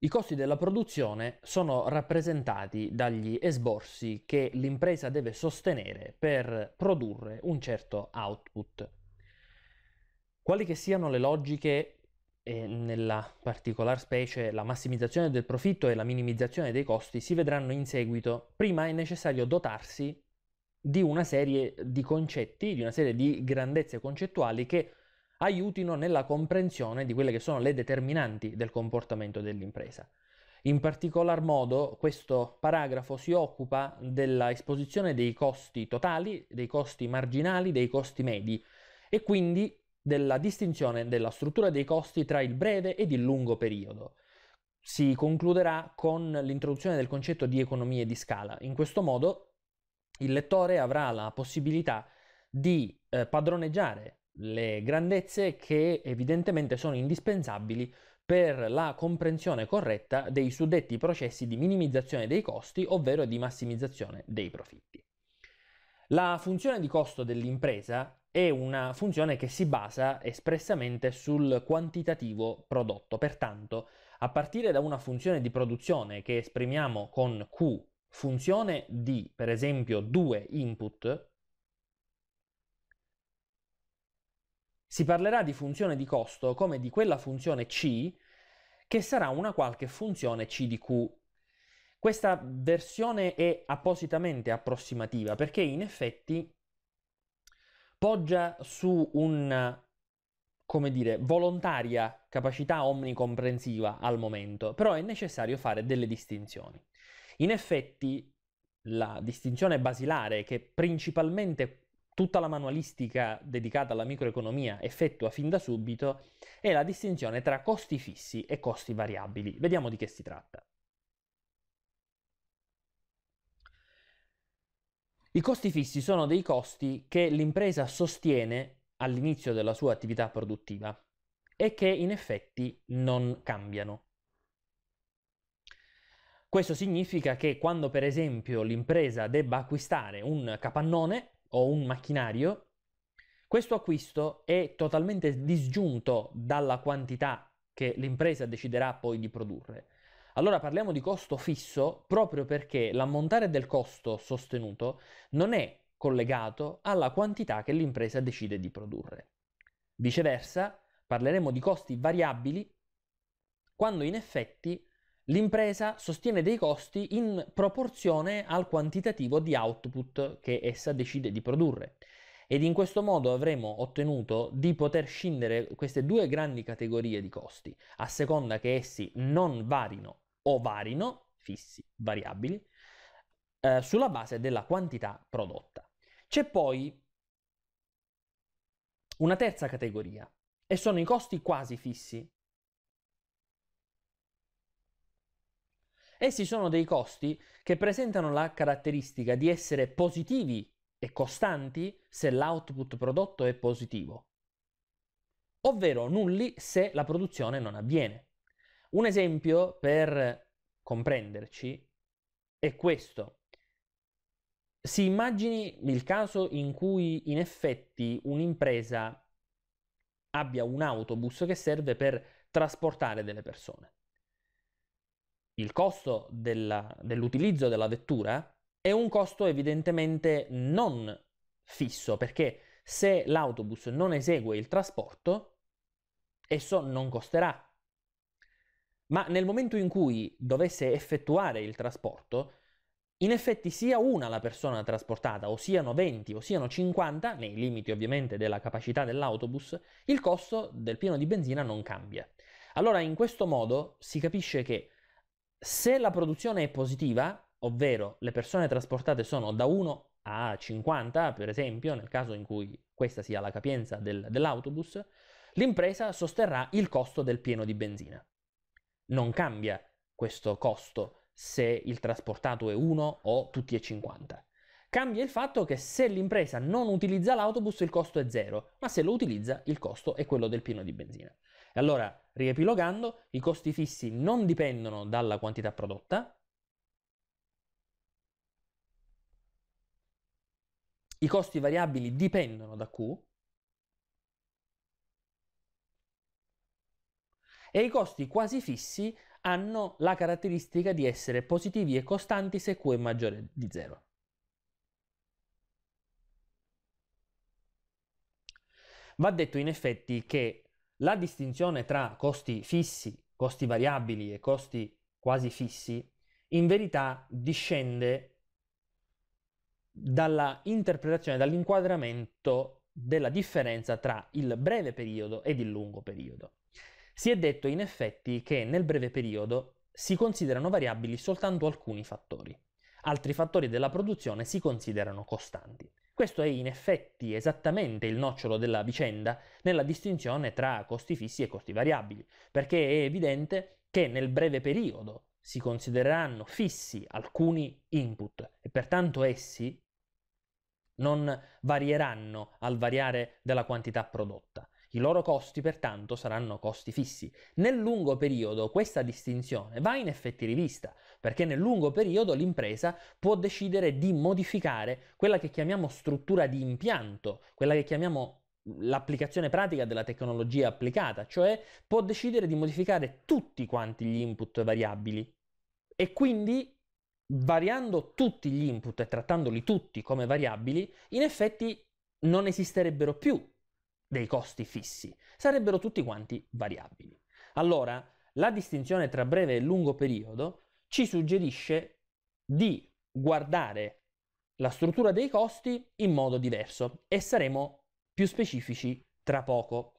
I costi della produzione sono rappresentati dagli esborsi che l'impresa deve sostenere per produrre un certo output. Quali che siano le logiche, e nella particolar specie la massimizzazione del profitto e la minimizzazione dei costi, si vedranno in seguito. Prima è necessario dotarsi di una serie di concetti, di una serie di grandezze concettuali che aiutino nella comprensione di quelle che sono le determinanti del comportamento dell'impresa. In particolar modo questo paragrafo si occupa della esposizione dei costi totali, dei costi marginali, dei costi medi e quindi della distinzione della struttura dei costi tra il breve ed il lungo periodo. Si concluderà con l'introduzione del concetto di economie di scala. In questo modo il lettore avrà la possibilità di eh, padroneggiare le grandezze che evidentemente sono indispensabili per la comprensione corretta dei suddetti processi di minimizzazione dei costi, ovvero di massimizzazione dei profitti. La funzione di costo dell'impresa è una funzione che si basa espressamente sul quantitativo prodotto, pertanto a partire da una funzione di produzione che esprimiamo con Q, funzione di per esempio due input, Si parlerà di funzione di costo come di quella funzione C che sarà una qualche funzione C di Q. Questa versione è appositamente approssimativa perché in effetti poggia su un come dire, volontaria capacità omnicomprensiva al momento, però è necessario fare delle distinzioni. In effetti, la distinzione basilare che principalmente tutta la manualistica dedicata alla microeconomia effettua fin da subito è la distinzione tra costi fissi e costi variabili. Vediamo di che si tratta. I costi fissi sono dei costi che l'impresa sostiene all'inizio della sua attività produttiva e che in effetti non cambiano. Questo significa che quando per esempio l'impresa debba acquistare un capannone, o un macchinario, questo acquisto è totalmente disgiunto dalla quantità che l'impresa deciderà poi di produrre. Allora parliamo di costo fisso proprio perché l'ammontare del costo sostenuto non è collegato alla quantità che l'impresa decide di produrre. Viceversa, parleremo di costi variabili quando in effetti L'impresa sostiene dei costi in proporzione al quantitativo di output che essa decide di produrre ed in questo modo avremo ottenuto di poter scindere queste due grandi categorie di costi a seconda che essi non varino o varino, fissi, variabili, eh, sulla base della quantità prodotta. C'è poi una terza categoria e sono i costi quasi fissi Essi sono dei costi che presentano la caratteristica di essere positivi e costanti se l'output prodotto è positivo, ovvero nulli se la produzione non avviene. Un esempio per comprenderci è questo. Si immagini il caso in cui in effetti un'impresa abbia un autobus che serve per trasportare delle persone il costo della, dell'utilizzo della vettura è un costo evidentemente non fisso, perché se l'autobus non esegue il trasporto, esso non costerà. Ma nel momento in cui dovesse effettuare il trasporto, in effetti sia una la persona trasportata, o siano 20 o siano 50, nei limiti ovviamente della capacità dell'autobus, il costo del pieno di benzina non cambia. Allora in questo modo si capisce che se la produzione è positiva, ovvero le persone trasportate sono da 1 a 50, per esempio, nel caso in cui questa sia la capienza del, dell'autobus, l'impresa sosterrà il costo del pieno di benzina. Non cambia questo costo se il trasportato è 1 o tutti e 50. Cambia il fatto che se l'impresa non utilizza l'autobus il costo è 0, ma se lo utilizza il costo è quello del pieno di benzina. Allora, riepilogando, i costi fissi non dipendono dalla quantità prodotta, i costi variabili dipendono da Q e i costi quasi fissi hanno la caratteristica di essere positivi e costanti se Q è maggiore di 0. Va detto in effetti che la distinzione tra costi fissi, costi variabili e costi quasi fissi in verità discende dalla interpretazione, dall'inquadramento della differenza tra il breve periodo ed il lungo periodo. Si è detto in effetti che nel breve periodo si considerano variabili soltanto alcuni fattori, altri fattori della produzione si considerano costanti. Questo è in effetti esattamente il nocciolo della vicenda nella distinzione tra costi fissi e costi variabili, perché è evidente che nel breve periodo si considereranno fissi alcuni input e pertanto essi non varieranno al variare della quantità prodotta. I loro costi pertanto saranno costi fissi. Nel lungo periodo questa distinzione va in effetti rivista, perché nel lungo periodo l'impresa può decidere di modificare quella che chiamiamo struttura di impianto, quella che chiamiamo l'applicazione pratica della tecnologia applicata, cioè può decidere di modificare tutti quanti gli input variabili e quindi variando tutti gli input e trattandoli tutti come variabili, in effetti non esisterebbero più dei costi fissi, sarebbero tutti quanti variabili. Allora, la distinzione tra breve e lungo periodo ci suggerisce di guardare la struttura dei costi in modo diverso e saremo più specifici tra poco.